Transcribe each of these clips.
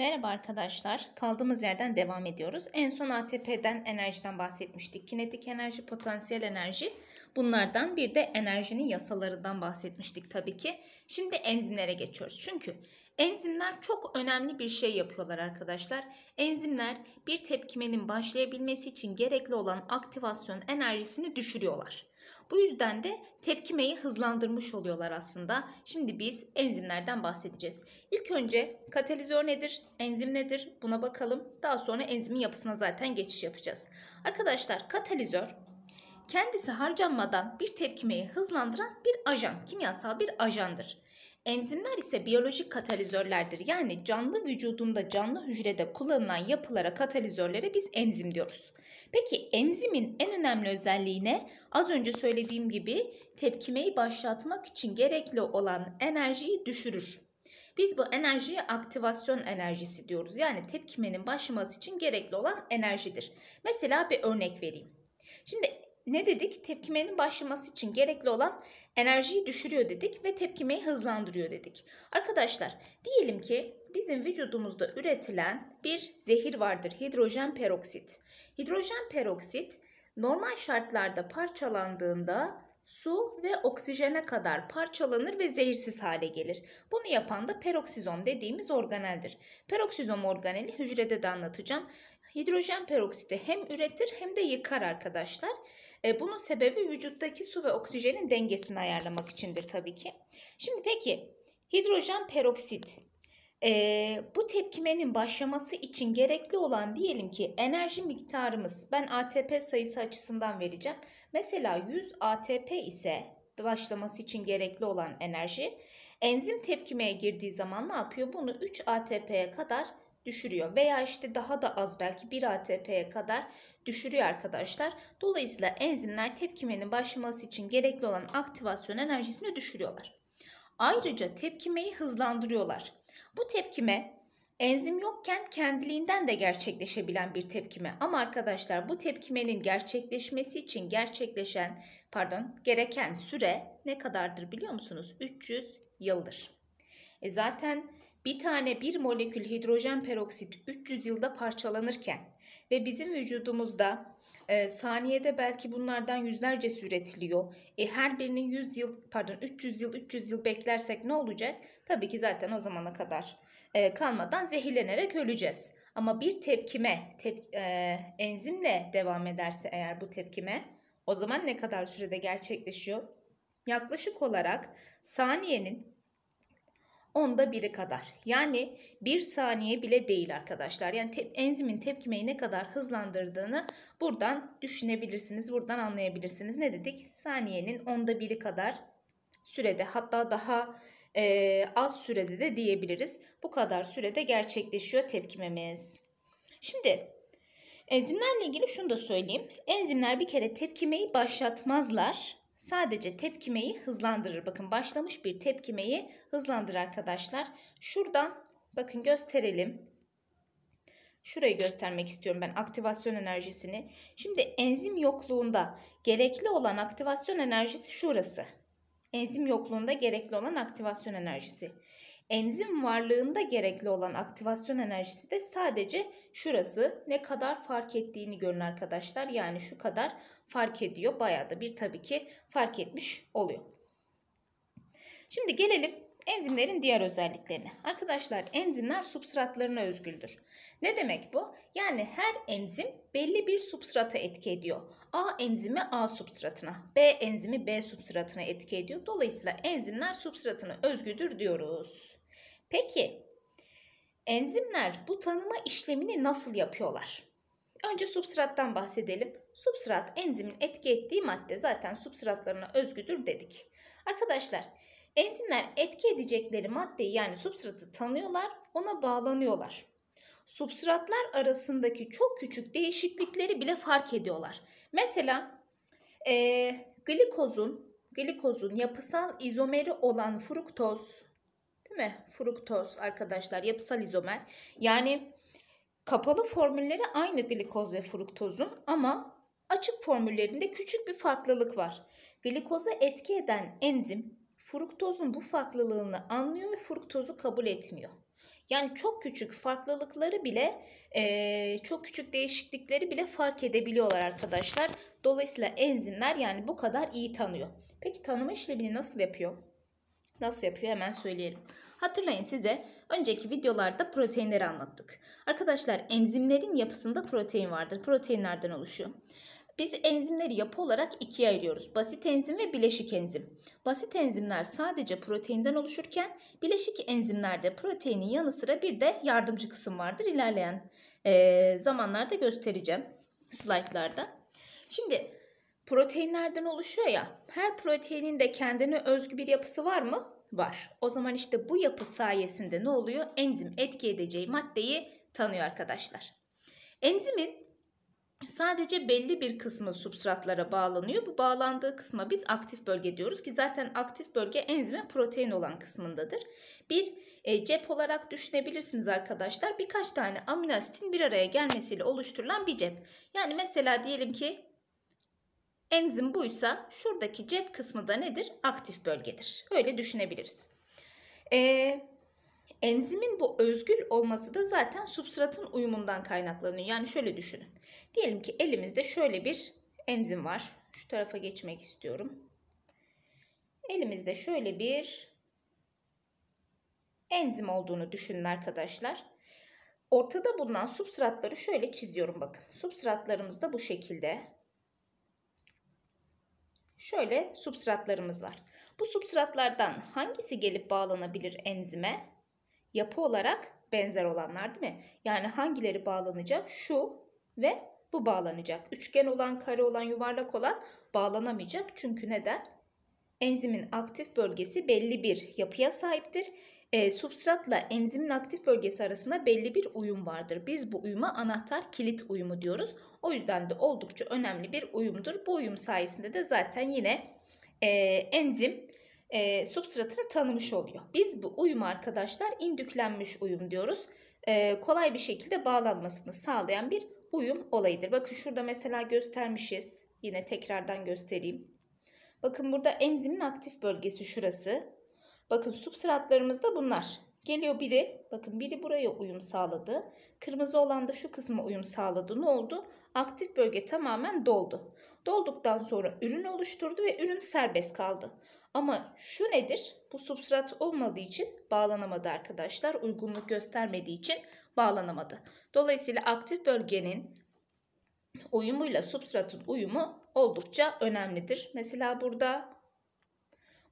Merhaba arkadaşlar. Kaldığımız yerden devam ediyoruz. En son ATP'den enerjiden bahsetmiştik. Kinetik enerji, potansiyel enerji. Bunlardan bir de enerjinin yasalarından bahsetmiştik tabii ki. Şimdi enzimlere geçiyoruz. Çünkü enzimler çok önemli bir şey yapıyorlar arkadaşlar. Enzimler bir tepkimenin başlayabilmesi için gerekli olan aktivasyon enerjisini düşürüyorlar. Bu yüzden de tepkimeyi hızlandırmış oluyorlar aslında. Şimdi biz enzimlerden bahsedeceğiz. İlk önce katalizör nedir, enzim nedir buna bakalım. Daha sonra enzimin yapısına zaten geçiş yapacağız. Arkadaşlar katalizör kendisi harcanmadan bir tepkimeyi hızlandıran bir ajan, kimyasal bir ajandır. Enzimler ise biyolojik katalizörlerdir. Yani canlı vücudunda canlı hücrede kullanılan yapılara katalizörlere biz enzim diyoruz. Peki enzimin en önemli özelliği ne? Az önce söylediğim gibi tepkimeyi başlatmak için gerekli olan enerjiyi düşürür. Biz bu enerjiye aktivasyon enerjisi diyoruz. Yani tepkimenin başlaması için gerekli olan enerjidir. Mesela bir örnek vereyim. Şimdi ne dedik? Tepkimenin başlaması için gerekli olan enerjiyi düşürüyor dedik ve tepkimeyi hızlandırıyor dedik. Arkadaşlar diyelim ki bizim vücudumuzda üretilen bir zehir vardır. Hidrojen peroksit. Hidrojen peroksit normal şartlarda parçalandığında su ve oksijene kadar parçalanır ve zehirsiz hale gelir. Bunu yapan da peroksizom dediğimiz organeldir. Peroksizom organeli hücrede de anlatacağım hidrojen peroksiti hem üretir hem de yıkar arkadaşlar. E, bunun sebebi vücuttaki su ve oksijenin dengesini ayarlamak içindir tabii ki. Şimdi peki hidrojen peroksit e, bu tepkimenin başlaması için gerekli olan diyelim ki enerji miktarımız ben ATP sayısı açısından vereceğim. Mesela 100 ATP ise başlaması için gerekli olan enerji enzim tepkimeye girdiği zaman ne yapıyor? Bunu 3 ATP'ye kadar düşürüyor veya işte daha da az belki 1 ATP'ye kadar düşürüyor arkadaşlar. Dolayısıyla enzimler tepkimenin başlaması için gerekli olan aktivasyon enerjisini düşürüyorlar. Ayrıca tepkimeyi hızlandırıyorlar. Bu tepkime enzim yokken kendiliğinden de gerçekleşebilen bir tepkime. Ama arkadaşlar bu tepkimenin gerçekleşmesi için gerçekleşen pardon gereken süre ne kadardır biliyor musunuz? 300 yıldır. E zaten bir tane bir molekül hidrojen peroksit 300 yılda parçalanırken ve bizim vücudumuzda e, saniyede belki bunlardan yüzlerce üretiliyor. E, her birinin 100 yıl pardon 300 yıl 300 yıl beklersek ne olacak? Tabii ki zaten o zamana kadar e, kalmadan zehirlenerek öleceğiz. Ama bir tepkime tep, e, enzimle devam ederse eğer bu tepkime o zaman ne kadar sürede gerçekleşiyor? Yaklaşık olarak saniyenin onda biri kadar. Yani bir saniye bile değil arkadaşlar. Yani te enzimin tepkimeyi ne kadar hızlandırdığını buradan düşünebilirsiniz. Buradan anlayabilirsiniz. Ne dedik? Saniyenin onda biri kadar sürede hatta daha e, az sürede de diyebiliriz. Bu kadar sürede gerçekleşiyor tepkimemiz. Şimdi enzimlerle ilgili şunu da söyleyeyim. Enzimler bir kere tepkimeyi başlatmazlar sadece tepkimeyi hızlandırır. Bakın başlamış bir tepkimeyi hızlandırır arkadaşlar. Şuradan bakın gösterelim. Şurayı göstermek istiyorum ben aktivasyon enerjisini. Şimdi enzim yokluğunda gerekli olan aktivasyon enerjisi şurası. Enzim yokluğunda gerekli olan aktivasyon enerjisi. Enzim varlığında gerekli olan aktivasyon enerjisi de sadece şurası ne kadar fark ettiğini görün arkadaşlar. Yani şu kadar fark ediyor. Bayağı da bir tabii ki fark etmiş oluyor. Şimdi gelelim enzimlerin diğer özelliklerine. Arkadaşlar enzimler substratlarına özgüldür. Ne demek bu? Yani her enzim belli bir substrata etki ediyor. A enzimi A substratına, B enzimi B substratına etki ediyor. Dolayısıyla enzimler substratına özgüdür diyoruz. Peki enzimler bu tanıma işlemini nasıl yapıyorlar? Önce substrattan bahsedelim. Substrat enzimin etki ettiği madde zaten substratlarına özgüdür dedik. Arkadaşlar enzimler etki edecekleri maddeyi yani substratı tanıyorlar ona bağlanıyorlar. Substratlar arasındaki çok küçük değişiklikleri bile fark ediyorlar. Mesela e, glikozun glikozun yapısal izomeri olan fruktoz Değil mi? Fruktoz arkadaşlar yapısal izomer. Yani kapalı formülleri aynı glikoz ve fruktozun ama açık formüllerinde küçük bir farklılık var. Glikoza etki eden enzim fruktozun bu farklılığını anlıyor ve fruktozu kabul etmiyor. Yani çok küçük farklılıkları bile, e, çok küçük değişiklikleri bile fark edebiliyorlar arkadaşlar. Dolayısıyla enzimler yani bu kadar iyi tanıyor. Peki tanıma işlemini nasıl yapıyor? Nasıl yapıyor hemen söyleyelim. Hatırlayın size önceki videolarda proteinleri anlattık. Arkadaşlar enzimlerin yapısında protein vardır. Proteinlerden oluşuyor. Biz enzimleri yapı olarak ikiye ayırıyoruz. Basit enzim ve bileşik enzim. Basit enzimler sadece proteinden oluşurken bileşik enzimlerde proteinin yanı sıra bir de yardımcı kısım vardır. İlerleyen e, zamanlarda göstereceğim slaytlarda. Şimdi proteinlerden oluşuyor ya. Her proteinin de kendine özgü bir yapısı var mı? Var. O zaman işte bu yapı sayesinde ne oluyor? Enzim etki edeceği maddeyi tanıyor arkadaşlar. Enzimin sadece belli bir kısmı substratlara bağlanıyor. Bu bağlandığı kısma biz aktif bölge diyoruz ki zaten aktif bölge enzime protein olan kısmındadır. Bir e, cep olarak düşünebilirsiniz arkadaşlar. Birkaç tane amino asitin bir araya gelmesiyle oluşturulan bir cep. Yani mesela diyelim ki Enzim buysa şuradaki cep kısmı da nedir? Aktif bölgedir. Öyle düşünebiliriz. Ee, enzimin bu özgül olması da zaten substratın uyumundan kaynaklanıyor. Yani şöyle düşünün. Diyelim ki elimizde şöyle bir enzim var. Şu tarafa geçmek istiyorum. Elimizde şöyle bir enzim olduğunu düşünün arkadaşlar. Ortada bulunan substratları şöyle çiziyorum bakın. Substratlarımız da bu şekilde şöyle substratlarımız var. Bu substratlardan hangisi gelip bağlanabilir enzime? Yapı olarak benzer olanlar değil mi? Yani hangileri bağlanacak? Şu ve bu bağlanacak. Üçgen olan, kare olan, yuvarlak olan bağlanamayacak. Çünkü neden? Enzimin aktif bölgesi belli bir yapıya sahiptir. E, substratla enzimin aktif bölgesi arasında belli bir uyum vardır. Biz bu uyuma anahtar kilit uyumu diyoruz. O yüzden de oldukça önemli bir uyumdur. Bu uyum sayesinde de zaten yine e, enzim e, substratını tanımış oluyor. Biz bu uyum arkadaşlar indüklenmiş uyum diyoruz. E, kolay bir şekilde bağlanmasını sağlayan bir uyum olayıdır. Bakın şurada mesela göstermişiz. Yine tekrardan göstereyim. Bakın burada enzimin aktif bölgesi şurası. Bakın substratlarımız da bunlar. Geliyor biri, bakın biri buraya uyum sağladı. Kırmızı olan da şu kısma uyum sağladı. Ne oldu? Aktif bölge tamamen doldu. Dolduktan sonra ürün oluşturdu ve ürün serbest kaldı. Ama şu nedir? Bu substrat olmadığı için bağlanamadı arkadaşlar. Uygunluk göstermediği için bağlanamadı. Dolayısıyla aktif bölgenin uyumuyla substratın uyumu oldukça önemlidir. Mesela burada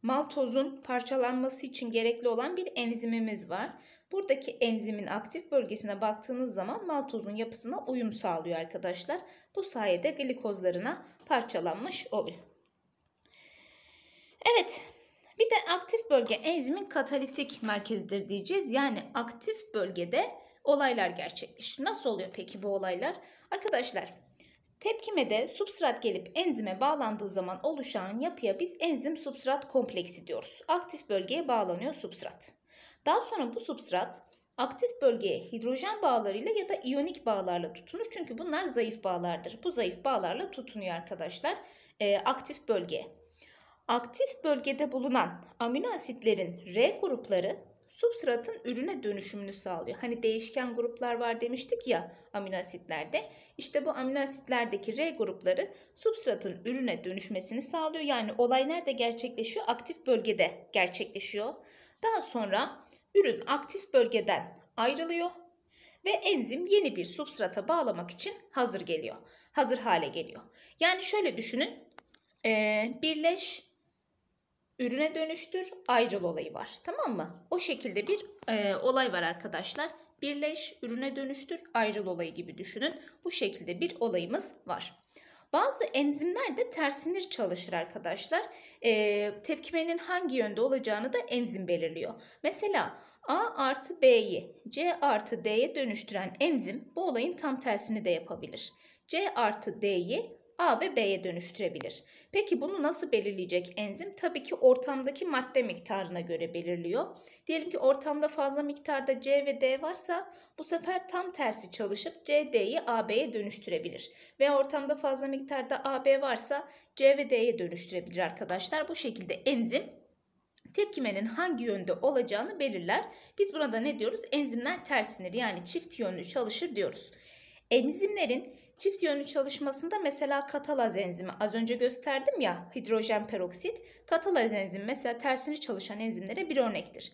maltozun parçalanması için gerekli olan bir enzimimiz var. Buradaki enzimin aktif bölgesine baktığınız zaman maltozun yapısına uyum sağlıyor arkadaşlar. Bu sayede glikozlarına parçalanmış oluyor. Evet bir de aktif bölge enzimin katalitik merkezidir diyeceğiz. Yani aktif bölgede olaylar gerçekleşir. Nasıl oluyor peki bu olaylar? Arkadaşlar Tepkime de substrat gelip enzime bağlandığı zaman oluşan yapıya biz enzim substrat kompleksi diyoruz. Aktif bölgeye bağlanıyor substrat. Daha sonra bu substrat aktif bölgeye hidrojen bağlarıyla ya da iyonik bağlarla tutunur. Çünkü bunlar zayıf bağlardır. Bu zayıf bağlarla tutunuyor arkadaşlar e, aktif bölgeye. Aktif bölgede bulunan amino asitlerin R grupları substratın ürüne dönüşümünü sağlıyor. Hani değişken gruplar var demiştik ya amino asitlerde. İşte bu amino asitlerdeki R grupları substratın ürüne dönüşmesini sağlıyor. Yani olay nerede gerçekleşiyor? Aktif bölgede gerçekleşiyor. Daha sonra ürün aktif bölgeden ayrılıyor ve enzim yeni bir substrata bağlamak için hazır geliyor. Hazır hale geliyor. Yani şöyle düşünün. Ee, birleş ürüne dönüştür, ayrıl olayı var. Tamam mı? O şekilde bir e, olay var arkadaşlar. Birleş, ürüne dönüştür, ayrıl olayı gibi düşünün. Bu şekilde bir olayımız var. Bazı enzimler de tersinir çalışır arkadaşlar. E, tepkimenin hangi yönde olacağını da enzim belirliyor. Mesela A artı B'yi C artı D'ye dönüştüren enzim bu olayın tam tersini de yapabilir. C artı D'yi A ve B'ye dönüştürebilir. Peki bunu nasıl belirleyecek enzim? Tabii ki ortamdaki madde miktarına göre belirliyor. Diyelim ki ortamda fazla miktarda C ve D varsa bu sefer tam tersi çalışıp C, D'yi AB'ye dönüştürebilir. Ve ortamda fazla miktarda AB varsa C ve D'ye dönüştürebilir arkadaşlar. Bu şekilde enzim tepkimenin hangi yönde olacağını belirler. Biz burada ne diyoruz? Enzimler tersinir yani çift yönlü çalışır diyoruz. Enzimlerin Çift yönlü çalışmasında mesela katalaz enzimi az önce gösterdim ya hidrojen peroksit. Katalaz enzimi mesela tersini çalışan enzimlere bir örnektir.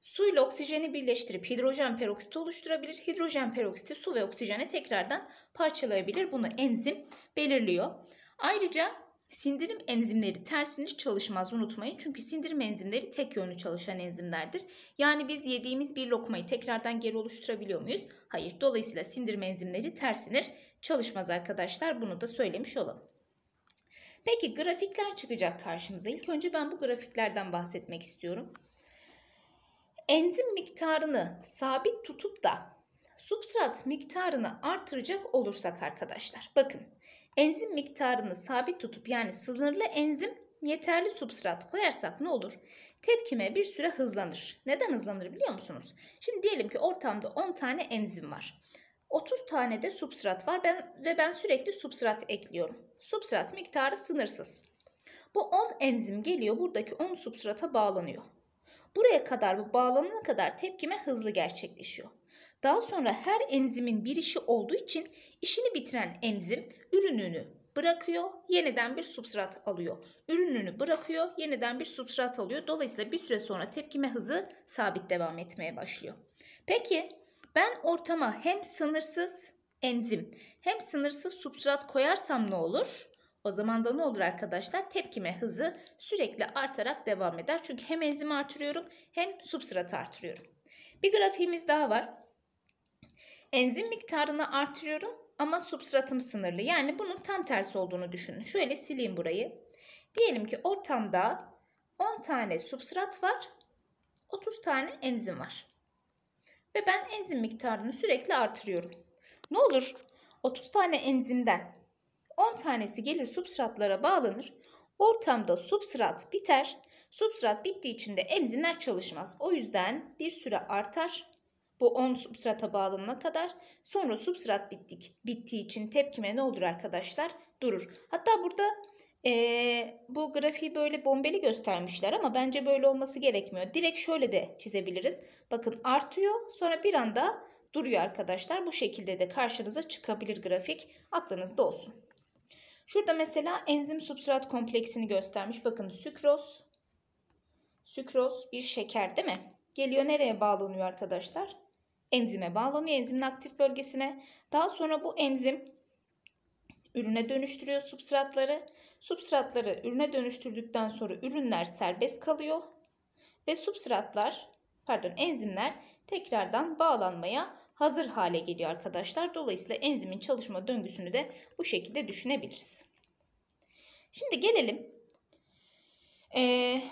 Su ile oksijeni birleştirip hidrojen peroksiti oluşturabilir. Hidrojen peroksiti su ve oksijene tekrardan parçalayabilir. Bunu enzim belirliyor. Ayrıca sindirim enzimleri tersini çalışmaz unutmayın. Çünkü sindirim enzimleri tek yönlü çalışan enzimlerdir. Yani biz yediğimiz bir lokmayı tekrardan geri oluşturabiliyor muyuz? Hayır. Dolayısıyla sindirim enzimleri tersinir çalışmaz arkadaşlar. Bunu da söylemiş olalım. Peki grafikler çıkacak karşımıza. İlk önce ben bu grafiklerden bahsetmek istiyorum. Enzim miktarını sabit tutup da substrat miktarını artıracak olursak arkadaşlar. Bakın enzim miktarını sabit tutup yani sınırlı enzim yeterli substrat koyarsak ne olur? Tepkime bir süre hızlanır. Neden hızlanır biliyor musunuz? Şimdi diyelim ki ortamda 10 tane enzim var. 30 tane de substrat var ben, ve ben sürekli substrat ekliyorum. Substrat miktarı sınırsız. Bu 10 enzim geliyor buradaki 10 substrata bağlanıyor. Buraya kadar bu bağlanana kadar tepkime hızlı gerçekleşiyor. Daha sonra her enzimin bir işi olduğu için işini bitiren enzim ürününü bırakıyor, yeniden bir substrat alıyor. Ürününü bırakıyor, yeniden bir substrat alıyor. Dolayısıyla bir süre sonra tepkime hızı sabit devam etmeye başlıyor. Peki ben ortama hem sınırsız enzim hem sınırsız substrat koyarsam ne olur? O zaman da ne olur arkadaşlar? Tepkime hızı sürekli artarak devam eder. Çünkü hem enzimi artırıyorum hem substratı artırıyorum. Bir grafiğimiz daha var. Enzim miktarını artırıyorum ama substratım sınırlı. Yani bunun tam tersi olduğunu düşünün. Şöyle sileyim burayı. Diyelim ki ortamda 10 tane substrat var, 30 tane enzim var ve ben enzim miktarını sürekli artırıyorum. Ne olur 30 tane enzimden 10 tanesi gelir substratlara bağlanır. Ortamda substrat biter. Substrat bittiği için de enzimler çalışmaz. O yüzden bir süre artar. Bu 10 substrata bağlanana kadar sonra substrat bittik, bittiği için tepkime ne olur arkadaşlar? Durur. Hatta burada e, bu grafiği böyle bombeli göstermişler ama bence böyle olması gerekmiyor. Direkt şöyle de çizebiliriz. Bakın artıyor sonra bir anda duruyor arkadaşlar. Bu şekilde de karşınıza çıkabilir grafik. Aklınızda olsun. Şurada mesela enzim substrat kompleksini göstermiş. Bakın sükroz, sükroz bir şeker değil mi? Geliyor nereye bağlanıyor arkadaşlar? Enzime bağlanıyor, enzimin aktif bölgesine. Daha sonra bu enzim ürüne dönüştürüyor substratları. Substratları ürüne dönüştürdükten sonra ürünler serbest kalıyor ve substratlar pardon enzimler tekrardan bağlanmaya hazır hale geliyor arkadaşlar. Dolayısıyla enzimin çalışma döngüsünü de bu şekilde düşünebiliriz. Şimdi gelelim. Ee,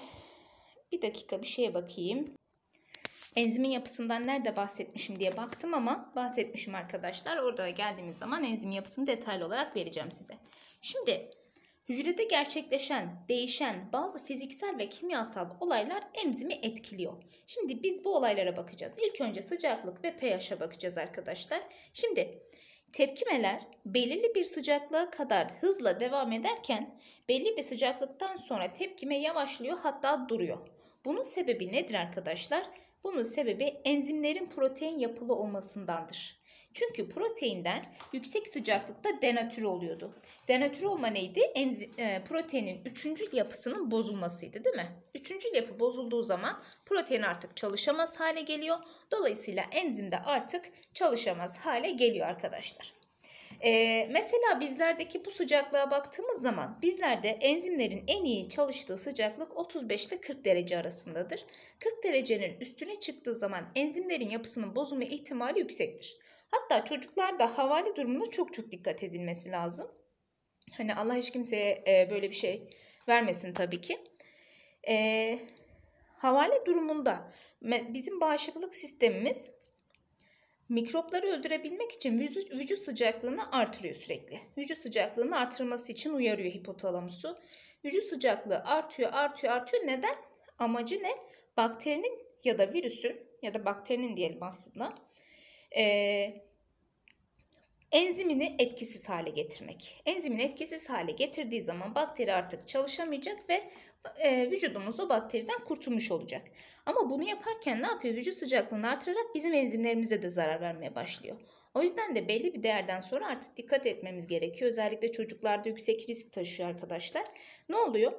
bir dakika bir şeye bakayım. Enzimin yapısından nerede bahsetmişim diye baktım ama bahsetmişim arkadaşlar. Orada geldiğimiz zaman enzim yapısını detaylı olarak vereceğim size. Şimdi hücrede gerçekleşen, değişen bazı fiziksel ve kimyasal olaylar enzimi etkiliyor. Şimdi biz bu olaylara bakacağız. İlk önce sıcaklık ve pH'a e bakacağız arkadaşlar. Şimdi Tepkimeler belirli bir sıcaklığa kadar hızla devam ederken belli bir sıcaklıktan sonra tepkime yavaşlıyor hatta duruyor. Bunun sebebi nedir arkadaşlar? Bunun sebebi enzimlerin protein yapılı olmasındandır. Çünkü proteinden yüksek sıcaklıkta denatür oluyordu. Denatür olma neydi? Enzim, e, proteinin üçüncül yapısının bozulmasıydı değil mi? Üçüncül yapı bozulduğu zaman protein artık çalışamaz hale geliyor. Dolayısıyla enzim de artık çalışamaz hale geliyor arkadaşlar. Ee, mesela bizlerdeki bu sıcaklığa baktığımız zaman bizlerde enzimlerin en iyi çalıştığı sıcaklık 35 ile 40 derece arasındadır. 40 derecenin üstüne çıktığı zaman enzimlerin yapısının bozulma ihtimali yüksektir. Hatta çocuklarda havale durumuna çok çok dikkat edilmesi lazım. Hani Allah hiç kimseye e, böyle bir şey vermesin tabii ki. E, havale durumunda bizim bağışıklık sistemimiz Mikropları öldürebilmek için vücut, vücut sıcaklığını artırıyor sürekli. Vücut sıcaklığını artırması için uyarıyor hipotalamusu. Vücut sıcaklığı artıyor, artıyor, artıyor. Neden? Amacı ne? Bakterinin ya da virüsün ya da bakterinin diyelim aslında. Ee, enzimini etkisiz hale getirmek. Enzimini etkisiz hale getirdiği zaman bakteri artık çalışamayacak ve e, vücudumuz o bakteriden kurtulmuş olacak. Ama bunu yaparken ne yapıyor? Vücut sıcaklığını artırarak bizim enzimlerimize de zarar vermeye başlıyor. O yüzden de belli bir değerden sonra artık dikkat etmemiz gerekiyor. Özellikle çocuklarda yüksek risk taşıyor arkadaşlar. Ne oluyor?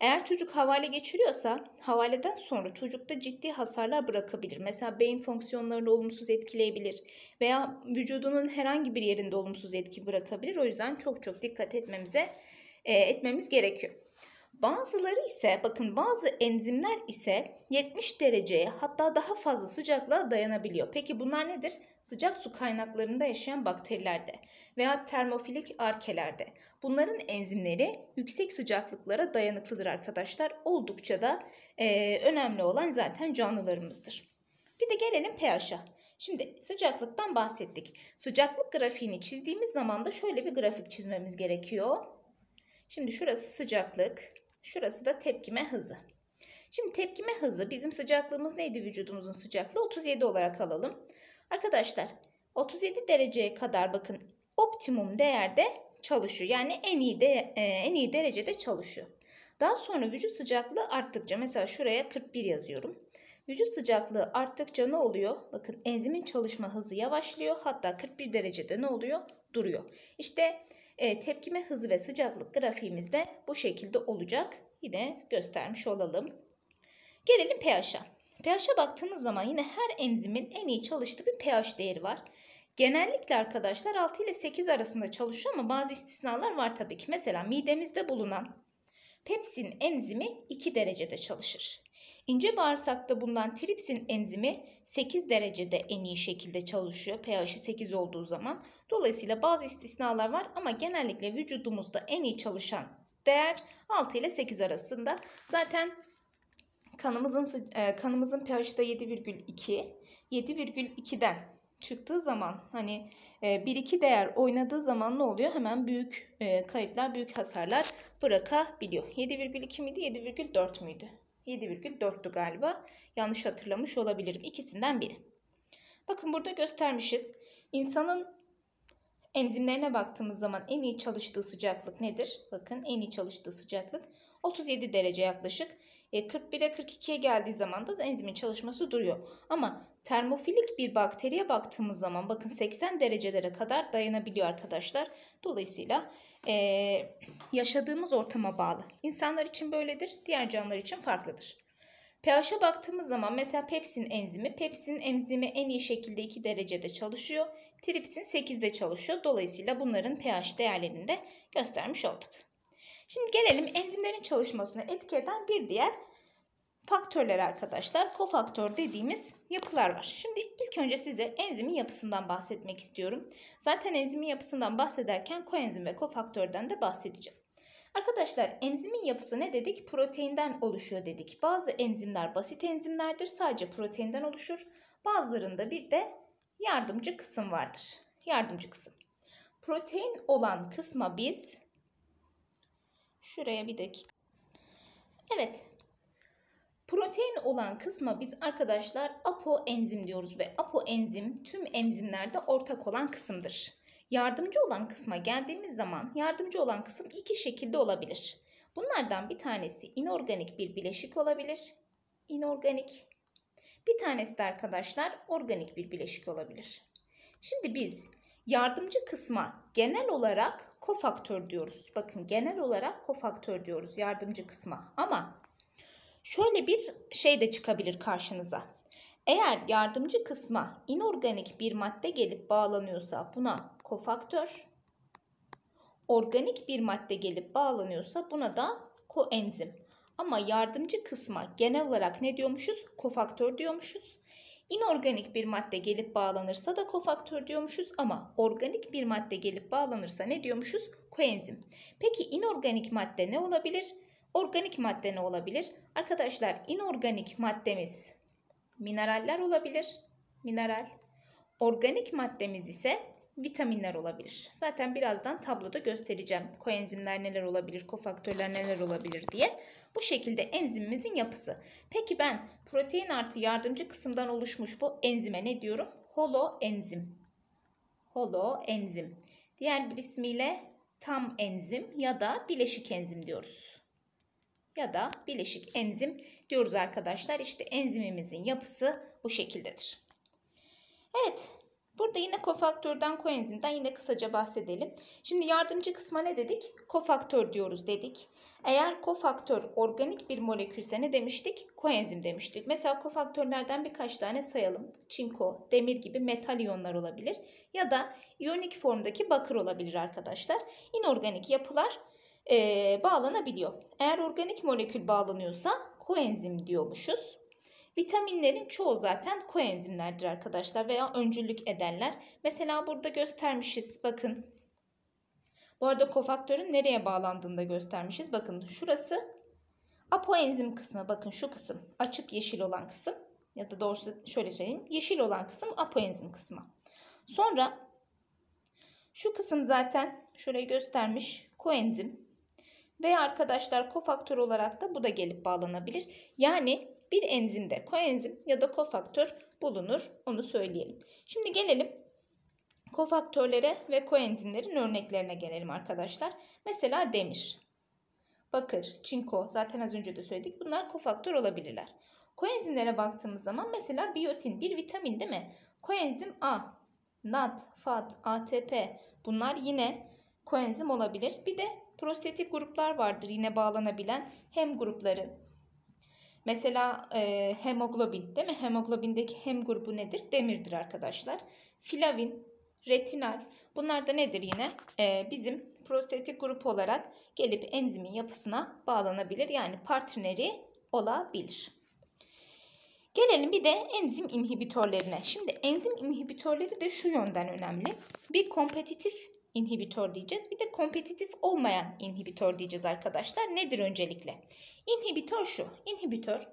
Eğer çocuk havale geçiriyorsa havaleden sonra çocukta ciddi hasarlar bırakabilir. Mesela beyin fonksiyonlarını olumsuz etkileyebilir veya vücudunun herhangi bir yerinde olumsuz etki bırakabilir. O yüzden çok çok dikkat etmemize e, etmemiz gerekiyor. Bazıları ise bakın bazı enzimler ise 70 dereceye hatta daha fazla sıcaklığa dayanabiliyor. Peki bunlar nedir? Sıcak su kaynaklarında yaşayan bakterilerde veya termofilik arkelerde. Bunların enzimleri yüksek sıcaklıklara dayanıklıdır arkadaşlar. Oldukça da e, önemli olan zaten canlılarımızdır. Bir de gelelim pH'a. Şimdi sıcaklıktan bahsettik. Sıcaklık grafiğini çizdiğimiz zaman da şöyle bir grafik çizmemiz gerekiyor. Şimdi şurası sıcaklık. Şurası da tepkime hızı. Şimdi tepkime hızı bizim sıcaklığımız neydi vücudumuzun sıcaklığı? 37 olarak alalım. Arkadaşlar 37 dereceye kadar bakın optimum değerde çalışıyor. Yani en iyi de e, en iyi derecede çalışıyor. Daha sonra vücut sıcaklığı arttıkça mesela şuraya 41 yazıyorum. Vücut sıcaklığı arttıkça ne oluyor? Bakın enzimin çalışma hızı yavaşlıyor. Hatta 41 derecede ne oluyor? Duruyor. İşte e, tepkime hızı ve sıcaklık grafiğimiz de bu şekilde olacak. Yine göstermiş olalım. Gelelim pH'a. pH'a baktığımız zaman yine her enzimin en iyi çalıştığı bir pH değeri var. Genellikle arkadaşlar 6 ile 8 arasında çalışıyor ama bazı istisnalar var tabii ki. Mesela midemizde bulunan pepsin enzimi 2 derecede çalışır. İnce bağırsakta bulunan tripsin enzimi 8 derecede en iyi şekilde çalışıyor pH'i 8 olduğu zaman. Dolayısıyla bazı istisnalar var ama genellikle vücudumuzda en iyi çalışan değer 6 ile 8 arasında. Zaten kanımızın e, kanımızın pH'i de 7,2. 7,2'den çıktığı zaman hani 1-2 e, değer oynadığı zaman ne oluyor? Hemen büyük e, kayıplar, büyük hasarlar bırakabiliyor. 7,2 miydi? 7,4 müydü? 7,4'tü galiba. Yanlış hatırlamış olabilirim. İkisinden biri. Bakın burada göstermişiz. İnsanın enzimlerine baktığımız zaman en iyi çalıştığı sıcaklık nedir? Bakın en iyi çalıştığı sıcaklık 37 derece yaklaşık. E, 41'e 42'ye geldiği zaman da enzimin çalışması duruyor. Ama Termofilik bir bakteriye baktığımız zaman bakın 80 derecelere kadar dayanabiliyor arkadaşlar. Dolayısıyla e, yaşadığımız ortama bağlı. İnsanlar için böyledir, diğer canlılar için farklıdır. pH'a baktığımız zaman mesela pepsin enzimi, pepsin enzimi en iyi şekilde 2 derecede çalışıyor. Tripsin 8'de çalışıyor. Dolayısıyla bunların pH değerlerini de göstermiş olduk. Şimdi gelelim enzimlerin çalışmasını etki eden bir diğer faktörler arkadaşlar kofaktör dediğimiz yapılar var. Şimdi ilk önce size enzimin yapısından bahsetmek istiyorum. Zaten enzimin yapısından bahsederken koenzim ve kofaktörden de bahsedeceğim. Arkadaşlar enzimin yapısı ne dedik? Proteinden oluşuyor dedik. Bazı enzimler basit enzimlerdir. Sadece proteinden oluşur. Bazılarında bir de yardımcı kısım vardır. Yardımcı kısım. Protein olan kısma biz şuraya bir dakika. Evet, Protein olan kısma biz arkadaşlar apoenzim diyoruz ve apoenzim tüm enzimlerde ortak olan kısımdır. Yardımcı olan kısma geldiğimiz zaman yardımcı olan kısım iki şekilde olabilir. Bunlardan bir tanesi inorganik bir bileşik olabilir. İnorganik. Bir tanesi de arkadaşlar organik bir bileşik olabilir. Şimdi biz yardımcı kısma genel olarak kofaktör diyoruz. Bakın genel olarak kofaktör diyoruz yardımcı kısma. Ama Şöyle bir şey de çıkabilir karşınıza. Eğer yardımcı kısma inorganik bir madde gelip bağlanıyorsa buna kofaktör, organik bir madde gelip bağlanıyorsa buna da koenzim. Ama yardımcı kısma genel olarak ne diyormuşuz? Kofaktör diyormuşuz. İnorganik bir madde gelip bağlanırsa da kofaktör diyormuşuz ama organik bir madde gelip bağlanırsa ne diyormuşuz? Koenzim. Peki inorganik madde ne olabilir? Organik madde ne olabilir? Arkadaşlar inorganik maddemiz mineraller olabilir. Mineral. Organik maddemiz ise vitaminler olabilir. Zaten birazdan tabloda göstereceğim. Koenzimler neler olabilir, kofaktörler neler olabilir diye. Bu şekilde enzimimizin yapısı. Peki ben protein artı yardımcı kısımdan oluşmuş bu enzime ne diyorum? Holo enzim. Holo enzim. Diğer bir ismiyle tam enzim ya da bileşik enzim diyoruz ya da bileşik enzim diyoruz arkadaşlar. İşte enzimimizin yapısı bu şekildedir. Evet burada yine kofaktörden koenzimden yine kısaca bahsedelim. Şimdi yardımcı kısma ne dedik? Kofaktör diyoruz dedik. Eğer kofaktör organik bir molekülse ne demiştik? Koenzim demiştik. Mesela kofaktörlerden birkaç tane sayalım. Çinko, demir gibi metal iyonlar olabilir. Ya da iyonik formdaki bakır olabilir arkadaşlar. İnorganik yapılar e, bağlanabiliyor. Eğer organik molekül bağlanıyorsa koenzim diyormuşuz. Vitaminlerin çoğu zaten koenzimlerdir arkadaşlar veya öncülük ederler. Mesela burada göstermişiz bakın. Bu arada kofaktörün nereye bağlandığını da göstermişiz. Bakın şurası apoenzim kısmı bakın şu kısım açık yeşil olan kısım ya da doğrusu şöyle söyleyeyim yeşil olan kısım apoenzim kısmı. Sonra şu kısım zaten şurayı göstermiş koenzim ve arkadaşlar kofaktör olarak da bu da gelip bağlanabilir. Yani bir enzimde koenzim ya da kofaktör bulunur. Onu söyleyelim. Şimdi gelelim kofaktörlere ve koenzimlerin örneklerine gelelim arkadaşlar. Mesela demir, bakır, çinko zaten az önce de söyledik. Bunlar kofaktör olabilirler. Koenzimlere baktığımız zaman mesela biyotin bir vitamin değil mi? Koenzim A, NAD, FAD, ATP bunlar yine koenzim olabilir. Bir de Prostetik gruplar vardır yine bağlanabilen hem grupları. Mesela e, hemoglobin değil mi? Hemoglobindeki hem grubu nedir? Demirdir arkadaşlar. Filavin, retinal bunlar da nedir yine? E, bizim prostetik grup olarak gelip enzimin yapısına bağlanabilir. Yani partneri olabilir. Gelelim bir de enzim inhibitörlerine. Şimdi enzim inhibitörleri de şu yönden önemli. Bir kompetitif inhibitör diyeceğiz. Bir de kompetitif olmayan inhibitör diyeceğiz arkadaşlar. Nedir öncelikle? İnhibitör şu. İnhibitör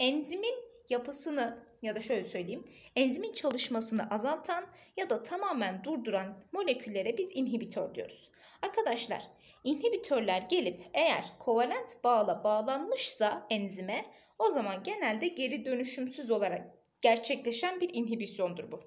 enzimin yapısını ya da şöyle söyleyeyim. Enzimin çalışmasını azaltan ya da tamamen durduran moleküllere biz inhibitör diyoruz. Arkadaşlar inhibitörler gelip eğer kovalent bağla bağlanmışsa enzime o zaman genelde geri dönüşümsüz olarak gerçekleşen bir inhibisyondur bu.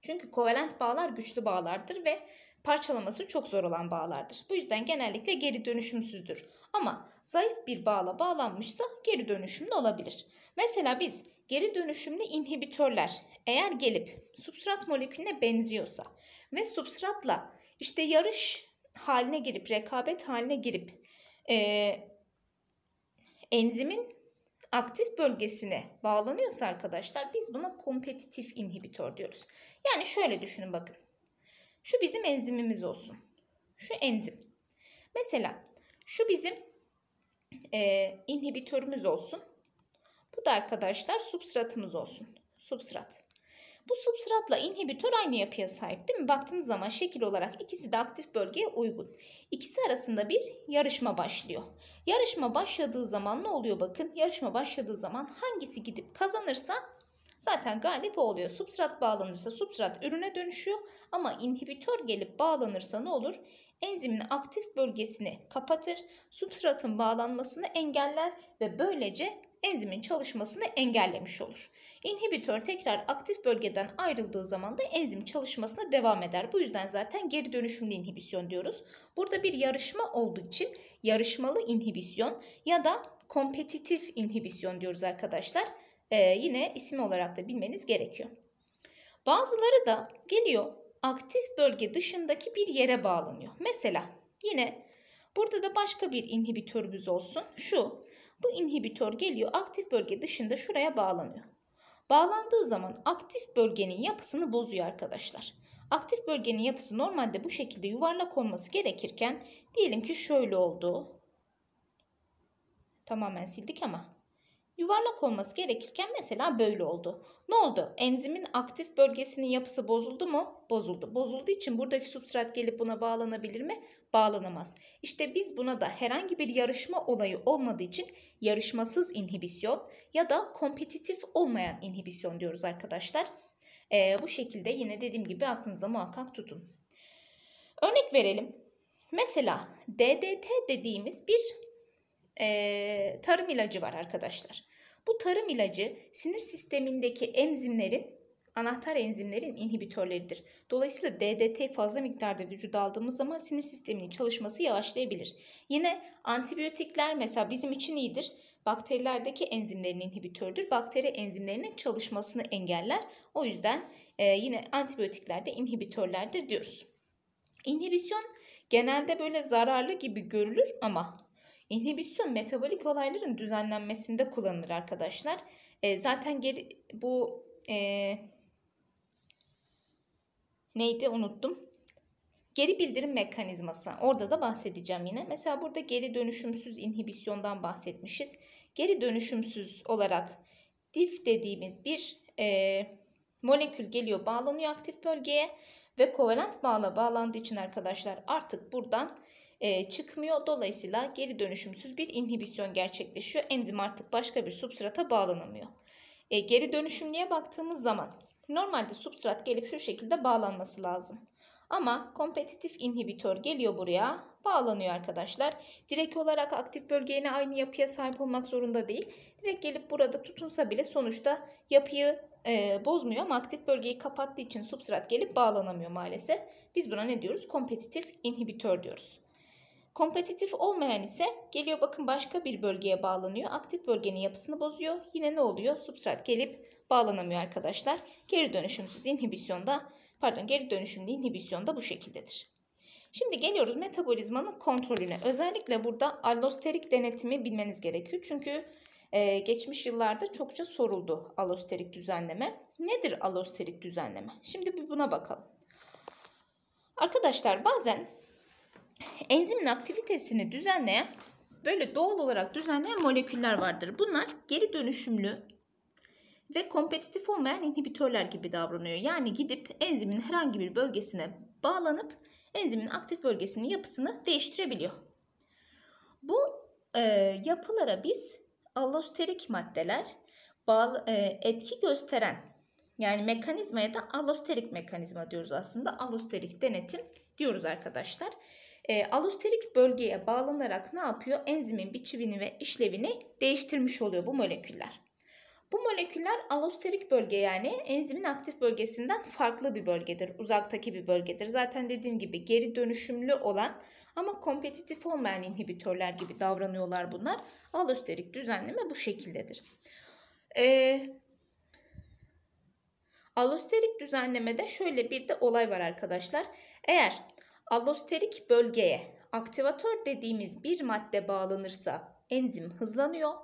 Çünkü kovalent bağlar güçlü bağlardır ve parçalaması çok zor olan bağlardır. Bu yüzden genellikle geri dönüşümsüzdür. Ama zayıf bir bağla bağlanmışsa geri dönüşümlü olabilir. Mesela biz geri dönüşümlü inhibitörler eğer gelip substrat molekülüne benziyorsa ve substratla işte yarış haline girip rekabet haline girip e, enzimin aktif bölgesine bağlanıyorsa arkadaşlar biz buna kompetitif inhibitör diyoruz. Yani şöyle düşünün bakın. Şu bizim enzimimiz olsun. Şu enzim. Mesela şu bizim e, inhibitörümüz olsun. Bu da arkadaşlar substratımız olsun. Substrat. Bu substratla inhibitör aynı yapıya sahip değil mi? Baktığınız zaman şekil olarak ikisi de aktif bölgeye uygun. İkisi arasında bir yarışma başlıyor. Yarışma başladığı zaman ne oluyor bakın? Yarışma başladığı zaman hangisi gidip kazanırsa zaten galip oluyor. Substrat bağlanırsa substrat ürüne dönüşüyor ama inhibitör gelip bağlanırsa ne olur? Enzimin aktif bölgesini kapatır, substratın bağlanmasını engeller ve böylece enzimin çalışmasını engellemiş olur. İnhibitör tekrar aktif bölgeden ayrıldığı zaman da enzim çalışmasına devam eder. Bu yüzden zaten geri dönüşümlü inhibisyon diyoruz. Burada bir yarışma olduğu için yarışmalı inhibisyon ya da kompetitif inhibisyon diyoruz arkadaşlar e, yine isim olarak da bilmeniz gerekiyor. Bazıları da geliyor aktif bölge dışındaki bir yere bağlanıyor. Mesela yine burada da başka bir inhibitörümüz olsun. Şu bu inhibitör geliyor aktif bölge dışında şuraya bağlanıyor. Bağlandığı zaman aktif bölgenin yapısını bozuyor arkadaşlar. Aktif bölgenin yapısı normalde bu şekilde yuvarlak olması gerekirken diyelim ki şöyle oldu. Tamamen sildik ama yuvarlak olması gerekirken mesela böyle oldu. Ne oldu? Enzimin aktif bölgesinin yapısı bozuldu mu? Bozuldu. Bozulduğu için buradaki substrat gelip buna bağlanabilir mi? Bağlanamaz. İşte biz buna da herhangi bir yarışma olayı olmadığı için yarışmasız inhibisyon ya da kompetitif olmayan inhibisyon diyoruz arkadaşlar. Ee, bu şekilde yine dediğim gibi aklınızda muhakkak tutun. Örnek verelim. Mesela DDT dediğimiz bir e, tarım ilacı var arkadaşlar. Bu tarım ilacı sinir sistemindeki enzimlerin anahtar enzimlerin inhibitörleridir. Dolayısıyla DDT fazla miktarda vücuda aldığımız zaman sinir sisteminin çalışması yavaşlayabilir. Yine antibiyotikler mesela bizim için iyidir. Bakterilerdeki enzimlerin inhibitördür. Bakteri enzimlerinin çalışmasını engeller. O yüzden e, yine antibiyotikler de inhibitörlerdir diyoruz. İnhibisyon genelde böyle zararlı gibi görülür ama İnhibisyon metabolik olayların düzenlenmesinde kullanılır arkadaşlar. E, zaten geri, bu e, neydi unuttum. Geri bildirim mekanizması. Orada da bahsedeceğim yine. Mesela burada geri dönüşümsüz inhibisyondan bahsetmişiz. Geri dönüşümsüz olarak DIF dediğimiz bir e, molekül geliyor bağlanıyor aktif bölgeye ve kovalent bağla bağlandığı için arkadaşlar artık buradan e, çıkmıyor. Dolayısıyla geri dönüşümsüz bir inhibisyon gerçekleşiyor. Enzim artık başka bir substrata bağlanamıyor. E, geri dönüşümlüye baktığımız zaman normalde substrat gelip şu şekilde bağlanması lazım. Ama kompetitif inhibitör geliyor buraya bağlanıyor arkadaşlar. Direkt olarak aktif bölgeye aynı yapıya sahip olmak zorunda değil. Direkt gelip burada tutunsa bile sonuçta yapıyı e, bozmuyor ama aktif bölgeyi kapattığı için substrat gelip bağlanamıyor maalesef. Biz buna ne diyoruz? Kompetitif inhibitör diyoruz. Kompetitif olmayan ise geliyor bakın başka bir bölgeye bağlanıyor. Aktif bölgenin yapısını bozuyor. Yine ne oluyor? Substrat gelip bağlanamıyor arkadaşlar. Geri dönüşümsüz inhibisyonda pardon geri dönüşümlü inhibisyonda bu şekildedir. Şimdi geliyoruz metabolizmanın kontrolüne. Özellikle burada allosterik denetimi bilmeniz gerekiyor. Çünkü e, geçmiş yıllarda çokça soruldu allosterik düzenleme. Nedir allosterik düzenleme? Şimdi bir buna bakalım. Arkadaşlar bazen enzimin aktivitesini düzenleyen böyle doğal olarak düzenleyen moleküller vardır. Bunlar geri dönüşümlü ve kompetitif olmayan inhibitörler gibi davranıyor. Yani gidip enzimin herhangi bir bölgesine bağlanıp enzimin aktif bölgesinin yapısını değiştirebiliyor. Bu e, yapılara biz allosterik maddeler bağlı, e, etki gösteren yani mekanizmaya da allosterik mekanizma diyoruz aslında. Allosterik denetim diyoruz arkadaşlar e, ee, alosterik bölgeye bağlanarak ne yapıyor? Enzimin biçimini ve işlevini değiştirmiş oluyor bu moleküller. Bu moleküller alosterik bölge yani enzimin aktif bölgesinden farklı bir bölgedir. Uzaktaki bir bölgedir. Zaten dediğim gibi geri dönüşümlü olan ama kompetitif olmayan inhibitörler gibi davranıyorlar bunlar. Alosterik düzenleme bu şekildedir. Ee, alosterik düzenlemede şöyle bir de olay var arkadaşlar. Eğer Allosterik bölgeye aktivatör dediğimiz bir madde bağlanırsa enzim hızlanıyor.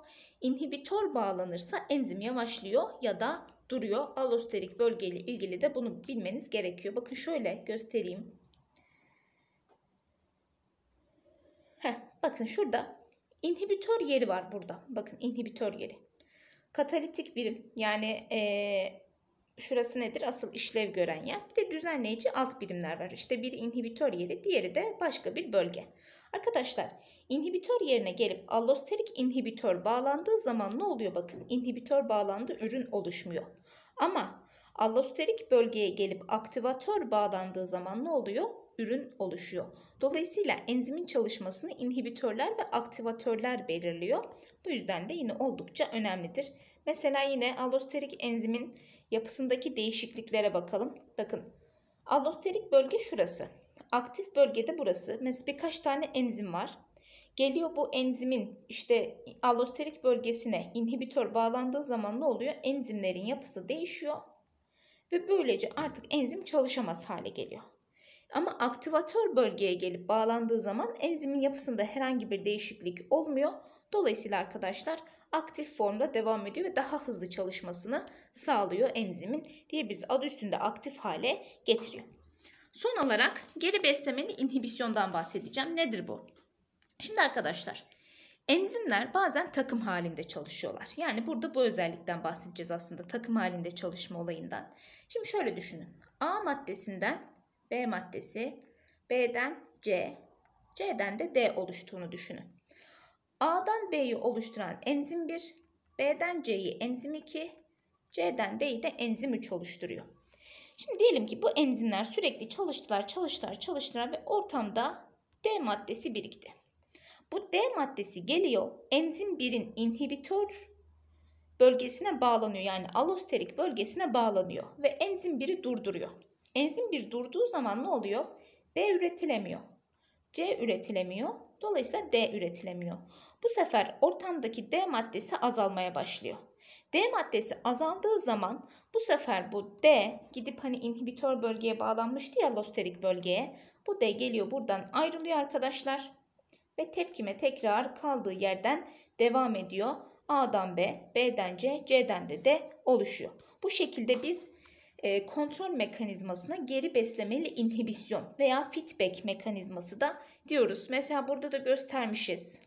inhibitor bağlanırsa enzim yavaşlıyor ya da duruyor. Allosterik bölgeyle ilgili de bunu bilmeniz gerekiyor. Bakın şöyle göstereyim. Heh, bakın şurada inhibitor yeri var burada. Bakın inhibitor yeri. Katalitik birim yani ee, şurası nedir? Asıl işlev gören yer. Bir de düzenleyici alt birimler var. İşte bir inhibitör yeri, diğeri de başka bir bölge. Arkadaşlar inhibitör yerine gelip allosterik inhibitör bağlandığı zaman ne oluyor? Bakın inhibitör bağlandı ürün oluşmuyor. Ama allosterik bölgeye gelip aktivatör bağlandığı zaman ne oluyor? Ürün oluşuyor. Dolayısıyla enzimin çalışmasını inhibitörler ve aktivatörler belirliyor. Bu yüzden de yine oldukça önemlidir. Mesela yine allosterik enzimin yapısındaki değişikliklere bakalım. Bakın allosterik bölge şurası. Aktif bölgede burası. Mesela birkaç tane enzim var. Geliyor bu enzimin işte allosterik bölgesine inhibitor bağlandığı zaman ne oluyor? Enzimlerin yapısı değişiyor ve böylece artık enzim çalışamaz hale geliyor. Ama aktivatör bölgeye gelip bağlandığı zaman enzimin yapısında herhangi bir değişiklik olmuyor. Dolayısıyla arkadaşlar aktif formda devam ediyor ve daha hızlı çalışmasını sağlıyor enzimin diye biz adı üstünde aktif hale getiriyor. Son olarak geri beslemeli inhibisyondan bahsedeceğim. Nedir bu? Şimdi arkadaşlar enzimler bazen takım halinde çalışıyorlar. Yani burada bu özellikten bahsedeceğiz aslında takım halinde çalışma olayından. Şimdi şöyle düşünün. A maddesinden B maddesi, B'den C, C'den de D oluştuğunu düşünün. A'dan B'yi oluşturan enzim 1, B'den C'yi enzim 2, C'den D'yi de enzim 3 oluşturuyor. Şimdi diyelim ki bu enzimler sürekli çalıştılar, çalıştılar, çalıştılar ve ortamda D maddesi birikti. Bu D maddesi geliyor enzim 1'in inhibitör bölgesine bağlanıyor. Yani alosterik bölgesine bağlanıyor ve enzim 1'i durduruyor. Enzim 1 durduğu zaman ne oluyor? B üretilemiyor. C üretilemiyor. Dolayısıyla D üretilemiyor. Bu sefer ortamdaki D maddesi azalmaya başlıyor. D maddesi azaldığı zaman bu sefer bu D gidip hani inhibitor bölgeye bağlanmıştı ya losterik bölgeye. Bu D geliyor buradan ayrılıyor arkadaşlar. Ve tepkime tekrar kaldığı yerden devam ediyor. A'dan B, B'den C, C'den de D oluşuyor. Bu şekilde biz e, kontrol mekanizmasına geri beslemeli inhibisyon veya feedback mekanizması da diyoruz. Mesela burada da göstermişiz.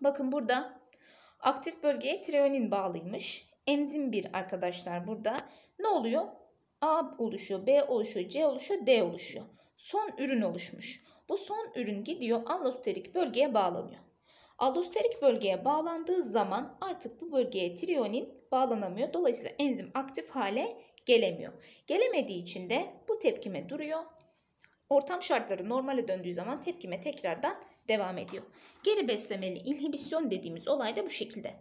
Bakın burada aktif bölgeye treonin bağlıymış. Enzim 1 arkadaşlar burada. Ne oluyor? A oluşuyor, B oluşuyor, C oluşuyor, D oluşuyor. Son ürün oluşmuş. Bu son ürün gidiyor allosterik bölgeye bağlanıyor. Allosterik bölgeye bağlandığı zaman artık bu bölgeye trionin bağlanamıyor. Dolayısıyla enzim aktif hale gelemiyor. Gelemediği için de bu tepkime duruyor. Ortam şartları normale döndüğü zaman tepkime tekrardan devam ediyor. Geri beslemeli inhibisyon dediğimiz olay da bu şekilde.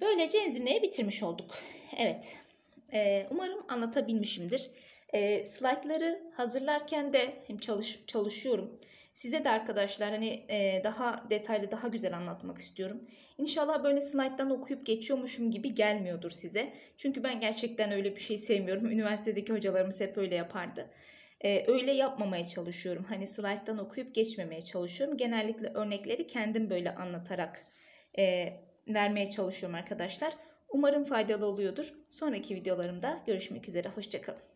Böylece enzimleri bitirmiş olduk. Evet. E, umarım anlatabilmişimdir. E, slaytları hazırlarken de hem çalış, çalışıyorum. Size de arkadaşlar hani e, daha detaylı daha güzel anlatmak istiyorum. İnşallah böyle slayttan okuyup geçiyormuşum gibi gelmiyordur size. Çünkü ben gerçekten öyle bir şey sevmiyorum. Üniversitedeki hocalarımız hep öyle yapardı öyle yapmamaya çalışıyorum. Hani slayttan okuyup geçmemeye çalışıyorum. Genellikle örnekleri kendim böyle anlatarak e, vermeye çalışıyorum arkadaşlar. Umarım faydalı oluyordur. Sonraki videolarımda görüşmek üzere. Hoşçakalın.